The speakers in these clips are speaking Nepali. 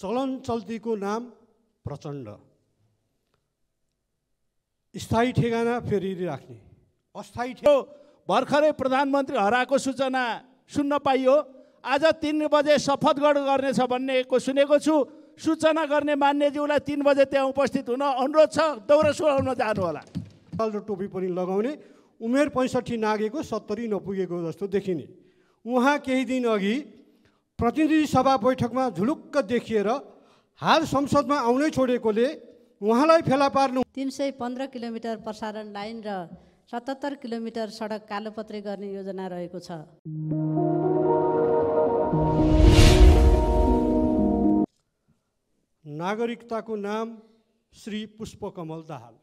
चलन चल्तीको नाम प्रचण्ड स्थायी ठेगाना फेरि राख्ने अस्थायी ठे भर्खरै प्रधानमन्त्री हराएको सूचना सुन्न पाइयो आज तिन बजे शपथगढ गर्नेछ भन्नेको सुनेको छु सूचना गर्ने मान्यज्यूलाई तिन बजे त्यहाँ उपस्थित हुन अनुरोध छ दौरा सुहाउन जानु होला र टोपी पनि लगाउने उमेर पैँसठी नागेको सत्तरी नपुगेको जस्तो देखिने उहाँ केही दिन अघि प्रतिनिधि सभा बैठकमा झुलुक्क देखिएर हाल संसदमा आउनै छोडेकोले उहाँलाई फेला पार्नु तिन सय पन्ध्र किलोमिटर प्रसारण लाइन र सतहत्तर किलोमिटर सडक कालोपत्रे गर्ने योजना रहेको छ नागरिकताको नाम श्री पुष्पकमल दाहाल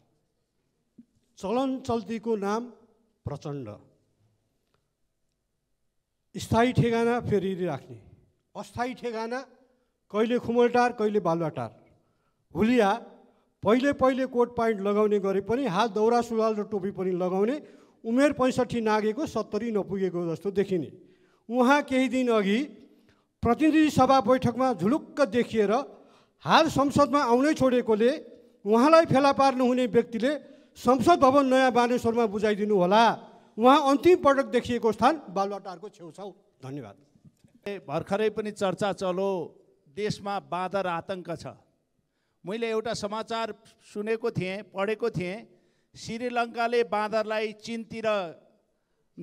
चलन चल्तीको नाम प्रचण्ड स्थायी ठेगाना फेरि राख्ने अस्थायी ठेगाना कहिले खुमलटार कहिले बालुवाटार हुलिया पहिले पहिले कोट पाइन्ट लगाउने गरे पनि हात दौरा सुरुवाल र टोपी पनि लगाउने उमेर पैँसठी नागेको सत्तरी नपुगेको जस्तो देखिने उहाँ केही दिन अघि प्रतिनिधि सभा बैठकमा झुलुक्क देखिएर हाल संसदमा आउनै छोडेकोले उहाँलाई फेला पार्नुहुने व्यक्तिले संसद भवन नयाँ बानेश्वरमा बुझाइदिनु होला उहाँ अन्तिम पटक देखिएको स्थान बालुवाटारको छेउछाउ धन्यवाद भर्खरै पनि चर्चा चलो देशमा बाँदर आतङ्क छ मैले एउटा समाचार सुनेको थिएँ पढेको थिएँ श्रीलङ्काले बाँदरलाई चिनतिर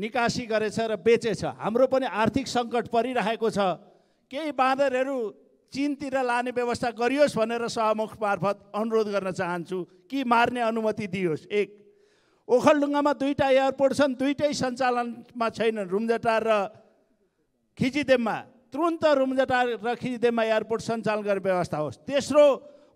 निकासी गरेछ र बेचेछ हाम्रो पनि आर्थिक सङ्कट परिरहेको छ केही बाँदरहरू चिनतिर लाने व्यवस्था गरियोस् भनेर सहमुख मार्फत अनुरोध गर्न चाहन्छु कि मार्ने अनुमति दियोस् एक ओखलडुङ्गामा दुईवटा एयरपोर्ट छन् दुइटै सञ्चालनमा छैनन् रुम्जटार र खिचिदेममा तुरन्त रुमजटा र खिचिदेममा एयरपोर्ट सञ्चालन गर्ने व्यवस्था होस् तेस्रो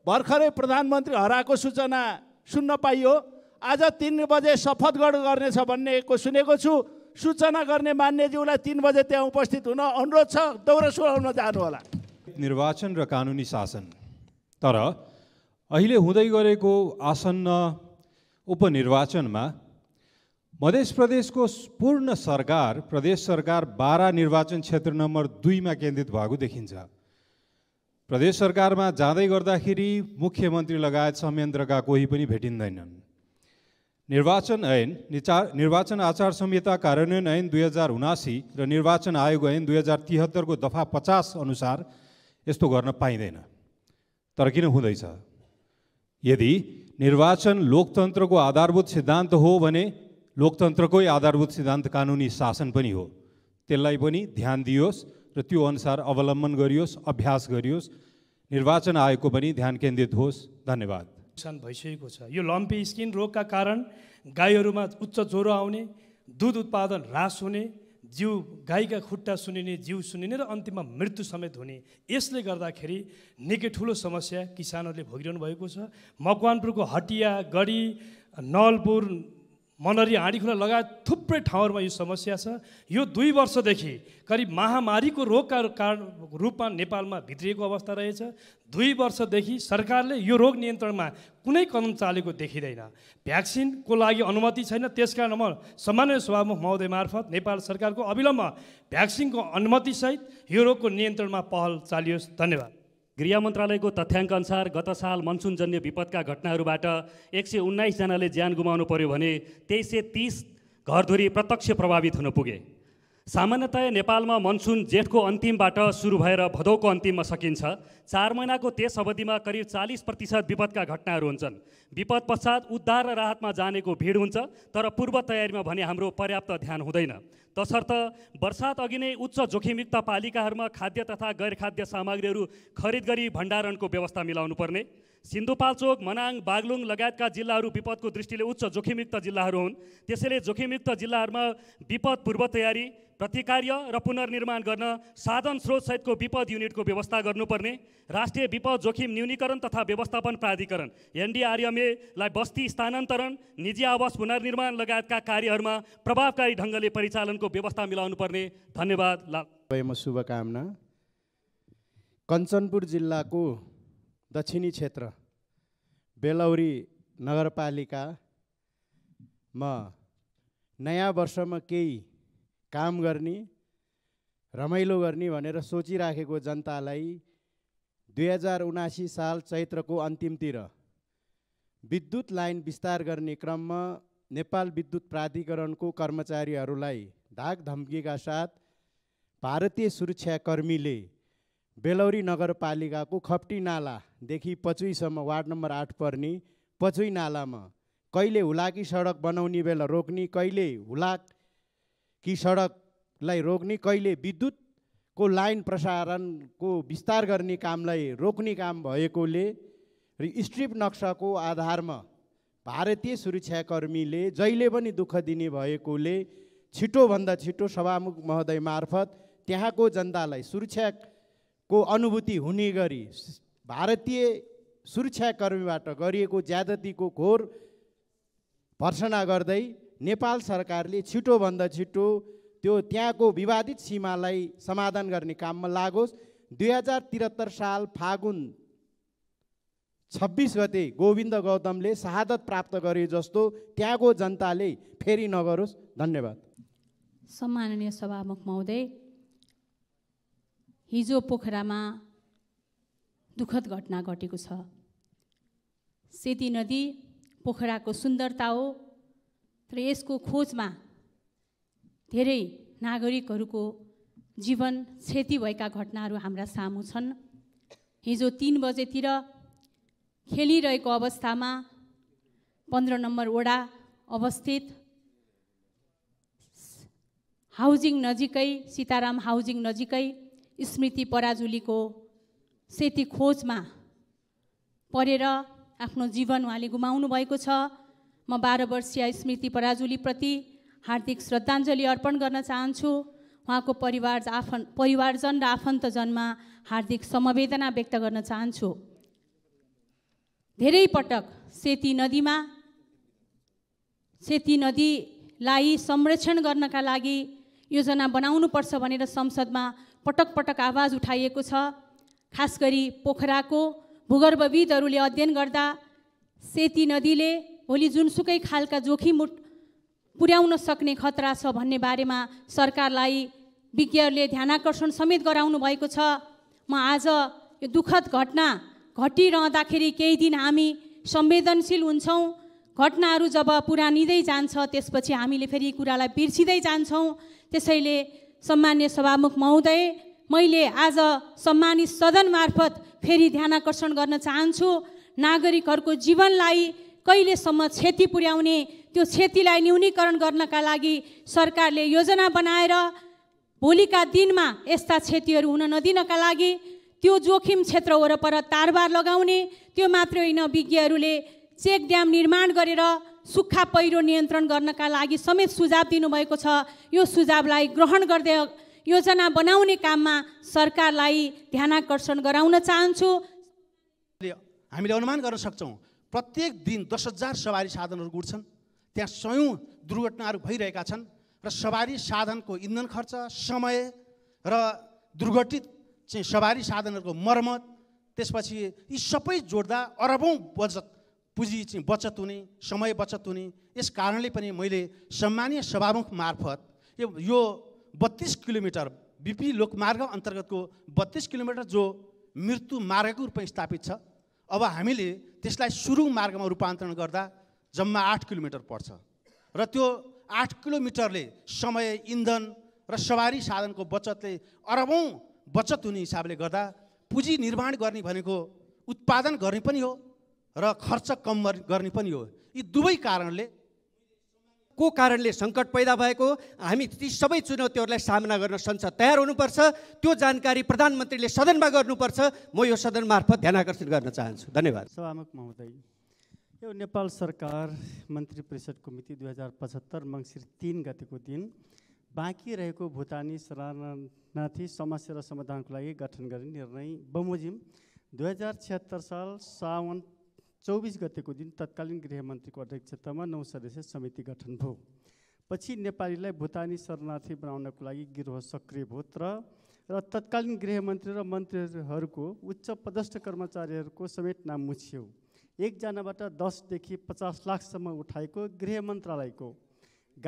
भर्खरै प्रधानमन्त्री हराएको सूचना सुन्न पाइयो आज तिन बजे शपथगढ गर्नेछ भन्नेको सुनेको छु सूचना गर्ने मान्यज्यूलाई तिन बजे त्यहाँ उपस्थित हुन अनुरोध छ दौरा सुन जानुहोला निर्वाचन र कानुनी शासन तर अहिले हुँदै गरेको आसन्न उपनिर्वाचनमा मध्य प्रदेशको पूर्ण सरकार प्रदेश सरकार बाह्र निर्वाचन क्षेत्र नम्बर दुईमा केन्द्रित भएको देखिन्छ प्रदेश सरकारमा जाँदै गर्दाखेरि मुख्यमन्त्री लगायत संयन्त्रका कोही पनि भेटिँदैनन् निर्वाचन ऐन निचार निर्वाचन आचार संहिता कार्यान्वयन ऐन दुई हजार उनासी र निर्वाचन आयोग ऐन दुई हजार तिहत्तरको दफा पचास अनुसार यस्तो गर्न पाइँदैन तर किन हुँदैछ यदि निर्वाचन लोकतन्त्रको आधारभूत सिद्धान्त हो भने लोकतन्त्रकै आधारभूत सिद्धान्त कानुनी शासन पनि हो त्यसलाई पनि ध्यान दियोस् र त्यो अनुसार अवलम्बन गरियोस् अभ्यास गरियोस् निर्वाचन आयोगको पनि ध्यान केन्द्रित होस् धन्यवाद नोक्सान भइसकेको छ यो लम्पी स्किन रोगका कारण गाईहरूमा उच्च ज्वरो आउने दुध उत्पादन ह्रास हुने जिउ गाईका खुट्टा सुनिने जिउ सुनिने र अन्तिममा मृत्यु समेत हुने यसले गर्दाखेरि निकै ठुलो समस्या किसानहरूले भोगिरहनु भएको छ मकवानपुरको हटिया गढी नलपुर मनरी खुला लगायत थुप्रै ठाउँहरूमा यो समस्या छ यो दुई वर्षदेखि करिब महामारीको रोगका कारण रूपमा नेपालमा भित्रिएको अवस्था रहेछ दुई वर्षदेखि सरकारले यो रोग नियन्त्रणमा कुनै कदम चालेको देखिँदैन भ्याक्सिनको लागि अनुमति छैन त्यस कारण म सामान्य सभामुख महोदय मार्फत नेपाल सरकारको अविलम्ब भ्याक्सिनको अनुमतिसहित यो रोगको नियन्त्रणमा पहल चालियोस् धन्यवाद गृह मन्त्रालयको अनुसार गत साल मनसुनजन्य विपदका घटनाहरूबाट एक सय उन्नाइसजनाले ज्यान गुमाउनु पर्यो भने तेइस सय तिस घरधुरी प्रत्यक्ष प्रभावित हुन पुगे सामान्यतया नेपालमा मनसुन जेठको अन्तिमबाट सुरु भएर भदौको अन्तिममा सकिन्छ चार महिनाको त्यस अवधिमा करिब चालिस प्रतिशत विपदका घटनाहरू हुन्छन् विपद पश्चात उद्धार र राहतमा जानेको भिड हुन्छ तर पूर्व तयारीमा भने हाम्रो पर्याप्त ध्यान हुँदैन तसर्थ वर्षात अघि नै उच्च जोखिमयुक्त पालिकाहरूमा खाद्य तथा गैरखाद्य सामग्रीहरू खरिद गरी भण्डारणको व्यवस्था मिलाउनुपर्ने सिन्धुपाल्चोक मनाङ बागलुङ लगायतका जिल्लाहरू विपदको दृष्टिले उच्च जोखिमयुक्त जिल्लाहरू हुन् त्यसैले जोखिमयुक्त जिल्लाहरूमा विपद पूर्व तयारी प्रतिकार्य र पुनर्निर्माण गर्न साधन स्रोतसहितको विपद युनिटको व्यवस्था गर्नुपर्ने राष्ट्रिय विपद जोखिम न्यूनीकरण तथा व्यवस्थापन प्राधिकरण एनडिआरएमएलाई बस्ती स्थानान्तरण निजी आवास पुनर्निर्माण लगायतका कार्यहरूमा प्रभावकारी ढङ्गले परिचालनको व्यवस्था मिलाउनुपर्ने धन्यवाद शुभकामना कञ्चनपुर जिल्लाको दक्षिणी क्षेत्र बेलौरी नगरपालिकामा नयाँ वर्षमा केही काम गर्ने रमाइलो गर्ने भनेर सोचिराखेको जनतालाई दुई हजार उनासी साल चैत्रको अन्तिमतिर विद्युत लाइन विस्तार गर्ने क्रममा नेपाल विद्युत प्राधिकरणको कर्मचारीहरूलाई धाक धम्कीका साथ भारतीय सुरक्षाकर्मीले बेलौरी नगरपालिकाको खप्टी नालादेखि पचुईसम्म वार्ड नम्बर आठ पर्ने पचुई नालामा कहिले हुलाकी सडक बनाउने बेला रोक्ने कहिले हुलाक कि सडकलाई रोक्ने कहिले विद्युतको लाइन प्रसारणको विस्तार गर्ने कामलाई रोक्ने काम भएकोले र स्ट्रिप नक्साको आधारमा भारतीय सुरक्षाकर्मीले जहिले पनि दुःख दिने भएकोले छिटोभन्दा छिटो सभामुख महोदय मार्फत त्यहाँको जनतालाई सुरक्षाको अनुभूति हुने गरी भारतीय सुरक्षाकर्मीबाट गरिएको ज्यादतीको घोर भर्सना गर्दै नेपाल सरकारले छिटोभन्दा छिटो त्यो त्यहाँको विवादित सीमालाई समाधान गर्ने काममा लागोस् दुई हजार त्रिहत्तर साल फागुन छब्बिस गते गोविन्द गौतमले शहादत प्राप्त गरे जस्तो त्यहाँको जनताले फेरि नगरोस् धन्यवाद सम्माननीय सभामुख महोदय हिजो पोखरामा दुःखद घटना घटेको छ सेती नदी पोखराको सुन्दरता हो तर यसको खोजमा धेरै नागरिकहरूको जीवन क्षति भएका घटनाहरू हाम्रा सामु छन् हिजो तिन बजेतिर खेलिरहेको अवस्थामा पन्ध्र नम्बर वडा अवस्थित हाउजिङ नजिकै सीताराम हाउजिङ नजिकै स्मृति पराजुलीको सेती खोजमा परेर आफ्नो जीवन उहाँले गुमाउनु भएको छ म बाह्र वर्षीय स्मृति पराजुलीप्रति हार्दिक श्रद्धाञ्जली अर्पण गर्न चाहन्छु उहाँको परिवार आफन परिवारजन र आफन्तजनमा हार्दिक समवेदना व्यक्त गर्न चाहन्छु धेरै पटक सेती नदीमा सेती नदीलाई संरक्षण गर्नका लागि योजना बनाउनुपर्छ भनेर संसदमा पटक पटक आवाज उठाइएको छ खास गरी पोखराको भूगर्भविदहरूले अध्ययन गर्दा सेती नदीले भोलि जुनसुकै खालका जोखिम पुर्याउन सक्ने खतरा छ भन्ने बारेमा सरकारलाई विज्ञहरूले ध्यानाकर्षण समेत गराउनु भएको छ म आज यो दुःखद घटना घटिरहँदाखेरि केही दिन हामी संवेदनशील हुन्छौँ घटनाहरू जब पुरानिँदै जान्छ त्यसपछि हामीले फेरि कुरालाई बिर्सिँदै जान्छौँ त्यसैले सम्मान्य सभामुख महोदय मैले आज सम्मानित सदन मार्फत फेरि ध्यानाकर्षण गर्न चाहन्छु नागरिकहरूको जीवनलाई कहिलेसम्म क्षति पुर्याउने त्यो क्षतिलाई न्यूनीकरण गर्नका लागि सरकारले योजना बनाएर भोलिका दिनमा यस्ता क्षतिहरू हुन नदिनका लागि त्यो जोखिम क्षेत्र वरपर तारबार लगाउने त्यो मात्र होइन विज्ञहरूले चेक ड्याम निर्माण गरेर सुक्खा पहिरो नियन्त्रण गर्नका लागि समेत सुझाव दिनुभएको छ यो सुझावलाई ग्रहण गर्दै योजना बनाउने काममा सरकारलाई ध्यानाकर्षण गराउन चाहन्छु हामीले अनुमान गर्न सक्छौँ प्रत्येक दिन दस हजार सवारी साधनहरू गुड्छन् त्यहाँ सयौँ दुर्घटनाहरू भइरहेका छन् र सवारी साधनको इन्धन खर्च समय र दुर्घटित चाहिँ सवारी साधनहरूको मर्मत त्यसपछि यी सबै जोड्दा अरबौँ बचत पुँजी चाहिँ बचत हुने समय बचत हुने यस कारणले पनि मैले सम्मानीय सभामुख मार्फत यो बत्तिस किलोमिटर बिपी लोकमार्ग अन्तर्गतको बत्तिस किलोमिटर जो मृत्यु मार्गको रूपमा स्थापित छ अब हामीले त्यसलाई सुरु मार्गमा रूपान्तरण गर्दा जम्मा आठ किलोमिटर पर्छ र त्यो आठ किलोमिटरले समय इन्धन र सवारी साधनको बचतले अरबौँ बचत हुने हिसाबले गर्दा पुँजी निर्माण गर्ने भनेको उत्पादन गर्ने पनि हो र खर्च कम गर्ने पनि हो यी दुवै कारणले को कारणले सङ्कट पैदा भएको हामी ती सबै चुनौतीहरूलाई सामना गर्न संसद तयार हुनुपर्छ त्यो जानकारी प्रधानमन्त्रीले सदनमा गर्नुपर्छ म यो सदन मार्फत ध्यान आकर्षित गर्न चाहन्छु धन्यवाद सभामुख महोदय यो नेपाल सरकार मन्त्री परिषदको मिति दुई हजार पचहत्तर मङ्सिर तिन गतिको दिन बाँकी रहेको भुटानी शरणार्थी समस्या र समाधानको लागि गठन गर्ने निर्णय बमोजिम दुई हजार साल साउन चौबिस गतेको दिन तत्कालीन गृहमन्त्रीको अध्यक्षतामा नौ सदस्यीय समिति गठन भयो पछि नेपालीलाई भुटानी शरणार्थी बनाउनको लागि गिरोह सक्रिय भयो र र तत्कालीन गृहमन्त्री र मन्त्रीहरूको उच्च पदस्थ कर्मचारीहरूको समेत नाम मुछियो एकजनाबाट दसदेखि पचास लाखसम्म उठाएको गृह मन्त्रालयको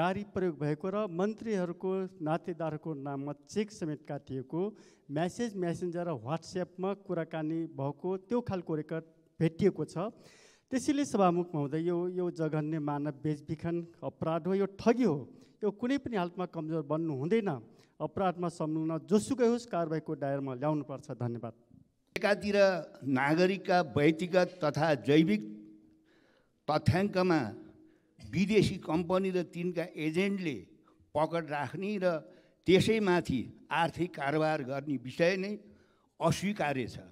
गाडी प्रयोग भएको र मन्त्रीहरूको नातेदारको नाममा चेक समेत काटिएको म्यासेज म्यासेन्जर र वाट्सएपमा कुराकानी भएको त्यो खालको रेकर्ड भेटिएको छ त्यसैले सभामुखमा हुँदै यो यो जघन्य मानव बेचबिखन अपराध हो यो ठगी हो यो कुनै पनि हालतमा कमजोर बन्नु हुँदैन अपराधमा संलग्न जोसुकै होस् कारवाहीको दायरामा ल्याउनुपर्छ धन्यवाद एकातिर नागरिकका व्यक्तिगत तथा जैविक तथ्याङ्कमा विदेशी कम्पनी र तिनका एजेन्टले पकड राख्ने र त्यसैमाथि आर्थिक कारोबार गर्ने विषय नै अस्वीकार्य छ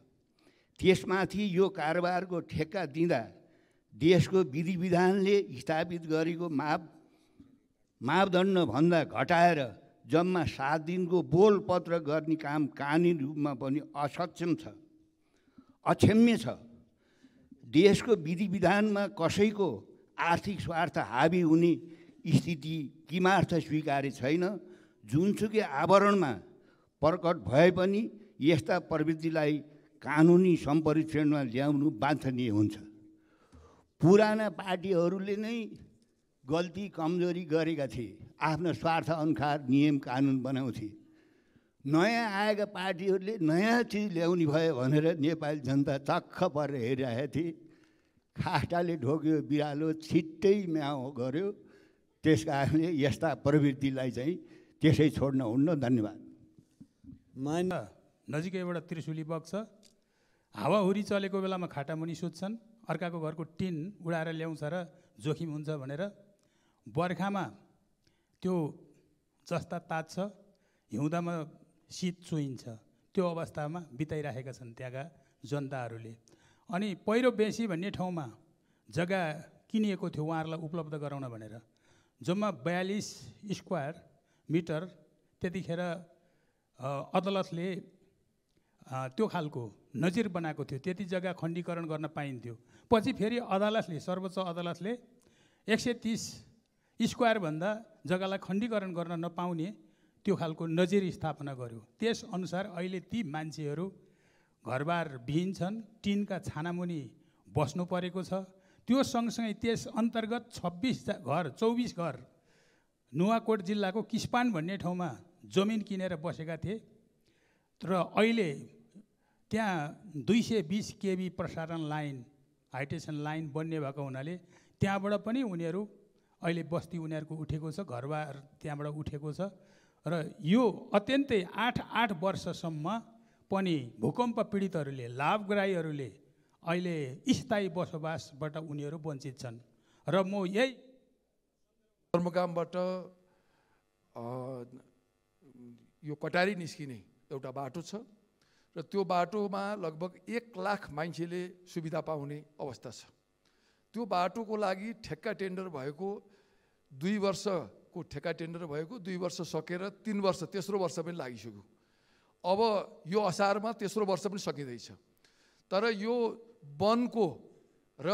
त्यसमाथि यो कारोबारको ठेक्का दिँदा देशको विधि विधानले स्थापित गरेको माप मापदण्डभन्दा घटाएर जम्मा सात दिनको बोलपत्र गर्ने काम कानुनी रूपमा पनि असक्षम छ अक्षम्य छ देशको विधि विधानमा कसैको आर्थिक स्वार्थ हावी हुने स्थिति किमार्थ स्वीकार्य छैन जुनसुकै आवरणमा प्रकट भए पनि यस्ता प्रवृत्तिलाई कानुनी सम्परीक्षणमा ल्याउनु बाँधनीय हुन्छ पुराना पार्टीहरूले नै गल्ती कमजोरी गरेका थिए आफ्नो स्वार्थ अनुसार नियम कानुन बनाउँथे नयाँ आएका पार्टीहरूले नयाँ चिज ल्याउने भयो भनेर नेपाली जनता चक्ख परेर हेरिरहेका थिए खास्टाले ढोक्यो बिरालो छिट्टै म्याउ गर्यो त्यस कारणले यस्ता प्रवृत्तिलाई चाहिँ त्यसै छोड्न हुन्न धन्यवाद मान्य नजिकैबाट त्रिशुली बग्छ हावाहुरी चलेको बेलामा खाटामुनि सुत्छन् अर्काको घरको टिन उडाएर ल्याउँछ र जोखिम हुन्छ भनेर बर्खामा त्यो जस्ता तात्छ हिउँदामा शीत चुइन्छ त्यो अवस्थामा बिताइराखेका छन् त्यहाँका जनताहरूले अनि पहिरो बेसी भन्ने ठाउँमा जग्गा किनिएको थियो उहाँहरूलाई उपलब्ध गराउन भनेर जम्मा बयालिस स्क्वायर मिटर त्यतिखेर अदालतले त्यो खालको नजिर बनाएको थियो त्यति जग्गा खण्डीकरण गर्न पाइन्थ्यो पछि फेरि अदालतले सर्वोच्च अदालतले एक सय तिस स्क्वायरभन्दा जग्गालाई खण्डीकरण गर्न नपाउने त्यो खालको नजिर स्थापना गर्यो त्यसअनुसार अहिले ती मान्छेहरू घरबार विहीन छन् टिनका छानामुनि बस्नु परेको छ त्यो सँगसँगै त्यस अन्तर्गत छब्बिस घर चौबिस घर नुवाकोट जिल्लाको किसपान भन्ने ठाउँमा जमिन किनेर बसेका थिए र अहिले त्यहाँ दुई सय बिस केबी प्रसारण लाइन हाइटेसन लाइन बन्ने भएको हुनाले त्यहाँबाट पनि उनीहरू अहिले बस्ती उनीहरूको उठेको छ घरबार त्यहाँबाट उठेको छ र यो अत्यन्तै आठ आठ वर्षसम्म पनि भूकम्प पीडितहरूले लाभग्राहीहरूले अहिले स्थायी बसोबासबाट उनीहरू वञ्चित छन् र म यही कर्मकामबाट यो कटारी निस्किने एउटा बाटो छ र त्यो बाटोमा लगभग एक लाख मान्छेले सुविधा पाउने अवस्था छ त्यो बाटोको लागि ठेक्का टेन्डर भएको दुई वर्षको ठेक्का टेन्डर भएको दुई वर्ष सकेर तिन वर्ष तेस्रो वर्ष पनि लागिसक्यो अब यो असारमा तेस्रो वर्ष पनि सकिँदैछ तर यो वनको र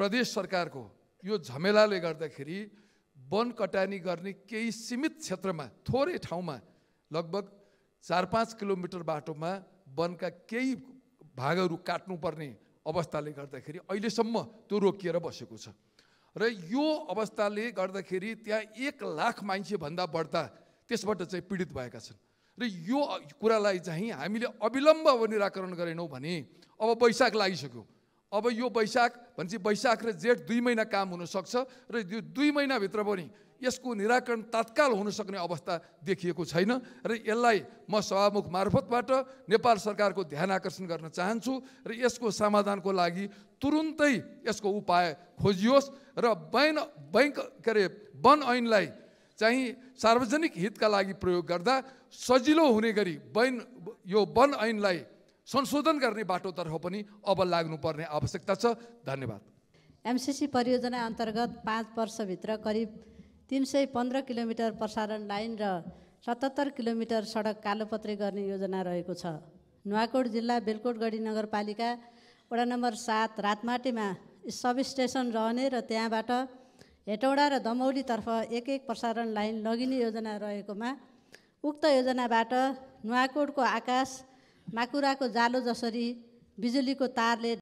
प्रदेश सरकारको यो झमेलाले गर्दाखेरि वन कटानी गर्ने केही सीमित क्षेत्रमा थोरै ठाउँमा लगभग चार पाँच किलोमिटर बाटोमा वनका केही भागहरू काट्नुपर्ने अवस्थाले गर्दाखेरि अहिलेसम्म त्यो रोकिएर बसेको छ र यो अवस्थाले गर्दाखेरि त्यहाँ एक लाख मान्छेभन्दा बढ्दा त्यसबाट चाहिँ पीडित भएका छन् र यो कुरालाई चाहिँ हामीले अविलम्ब निराकरण गरेनौँ भने अब वैशाख लागिसक्यो अब यो वैशाख भनेपछि वैशाख र जेठ दुई महिना काम हुनसक्छ र यो दुई महिनाभित्र पनि यसको निराकरण तात्काल हुनसक्ने अवस्था देखिएको छैन र यसलाई म सभामुख मार्फतबाट नेपाल सरकारको ध्यान आकर्षण गर्न चाहन्छु र यसको समाधानको लागि तुरुन्तै यसको उपाय खोजियोस् र बैन बैङ्क के अरे वन ऐनलाई चाहिँ सार्वजनिक हितका लागि प्रयोग गर्दा सजिलो हुने गरी बैन यो वन ऐनलाई संशोधन गर्ने बाटोतर्फ पनि अब लाग्नुपर्ने आवश्यकता छ धन्यवाद एमसिसी परियोजना अन्तर्गत पाँच वर्षभित्र करिब तिन सय पन्ध्र किलोमिटर प्रसारण लाइन र सतहत्तर किलोमिटर सडक कालोपत्रे गर्ने योजना रहेको छ नुवाकोट जिल्ला बेलकोटगढी नगरपालिका वडा नम्बर सात रातमाटीमा सब स्टेसन रहने र त्यहाँबाट हेटौडा र दमौलीतर्फ एक एक प्रसारण लाइन लगिने योजना रहेकोमा उक्त योजनाबाट नुवाकोटको आकाश माकुराको जालो जसरी बिजुलीको तारले